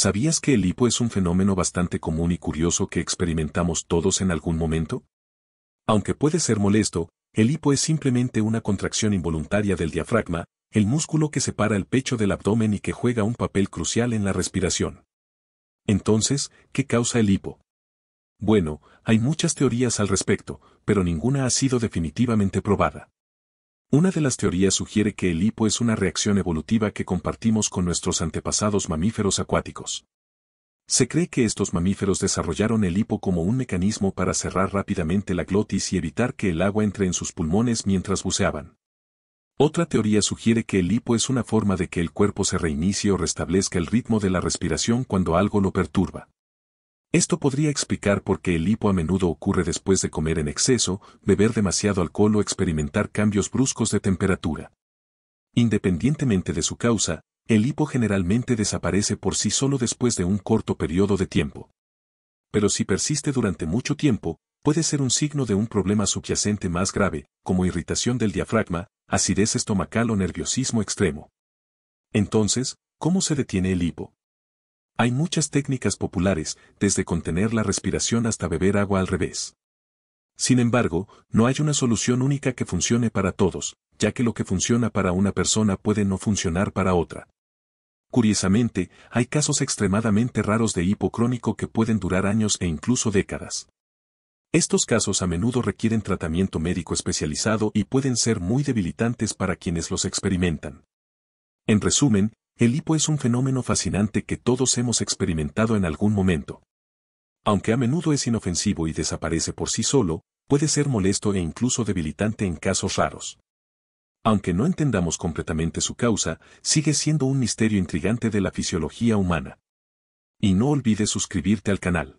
¿Sabías que el hipo es un fenómeno bastante común y curioso que experimentamos todos en algún momento? Aunque puede ser molesto, el hipo es simplemente una contracción involuntaria del diafragma, el músculo que separa el pecho del abdomen y que juega un papel crucial en la respiración. Entonces, ¿qué causa el hipo? Bueno, hay muchas teorías al respecto, pero ninguna ha sido definitivamente probada. Una de las teorías sugiere que el hipo es una reacción evolutiva que compartimos con nuestros antepasados mamíferos acuáticos. Se cree que estos mamíferos desarrollaron el hipo como un mecanismo para cerrar rápidamente la glotis y evitar que el agua entre en sus pulmones mientras buceaban. Otra teoría sugiere que el hipo es una forma de que el cuerpo se reinicie o restablezca el ritmo de la respiración cuando algo lo perturba. Esto podría explicar por qué el hipo a menudo ocurre después de comer en exceso, beber demasiado alcohol o experimentar cambios bruscos de temperatura. Independientemente de su causa, el hipo generalmente desaparece por sí solo después de un corto periodo de tiempo. Pero si persiste durante mucho tiempo, puede ser un signo de un problema subyacente más grave, como irritación del diafragma, acidez estomacal o nerviosismo extremo. Entonces, ¿cómo se detiene el hipo? Hay muchas técnicas populares, desde contener la respiración hasta beber agua al revés. Sin embargo, no hay una solución única que funcione para todos, ya que lo que funciona para una persona puede no funcionar para otra. Curiosamente, hay casos extremadamente raros de hipocrónico que pueden durar años e incluso décadas. Estos casos a menudo requieren tratamiento médico especializado y pueden ser muy debilitantes para quienes los experimentan. En resumen, el hipo es un fenómeno fascinante que todos hemos experimentado en algún momento. Aunque a menudo es inofensivo y desaparece por sí solo, puede ser molesto e incluso debilitante en casos raros. Aunque no entendamos completamente su causa, sigue siendo un misterio intrigante de la fisiología humana. Y no olvides suscribirte al canal.